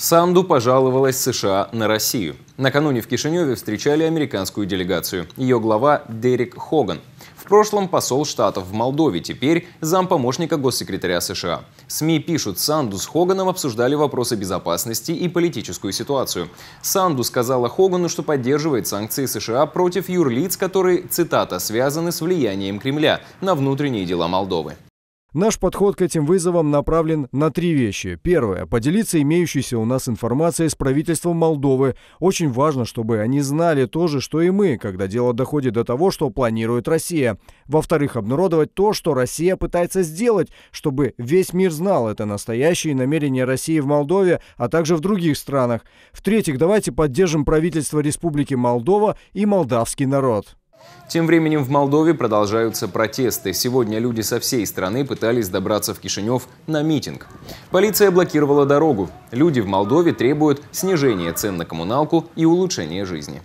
Санду пожаловалась США на Россию. Накануне в Кишиневе встречали американскую делегацию. Ее глава Дерек Хоган. В прошлом посол Штатов в Молдове, теперь зампомощника госсекретаря США. СМИ пишут, Санду с Хоганом обсуждали вопросы безопасности и политическую ситуацию. Санду сказала Хогану, что поддерживает санкции США против юрлиц, которые, цитата, связаны с влиянием Кремля на внутренние дела Молдовы. Наш подход к этим вызовам направлен на три вещи. Первое. Поделиться имеющейся у нас информацией с правительством Молдовы. Очень важно, чтобы они знали то же, что и мы, когда дело доходит до того, что планирует Россия. Во-вторых, обнародовать то, что Россия пытается сделать, чтобы весь мир знал это настоящие намерения России в Молдове, а также в других странах. В-третьих, давайте поддержим правительство Республики Молдова и молдавский народ. Тем временем в Молдове продолжаются протесты. Сегодня люди со всей страны пытались добраться в Кишинев на митинг. Полиция блокировала дорогу. Люди в Молдове требуют снижения цен на коммуналку и улучшения жизни.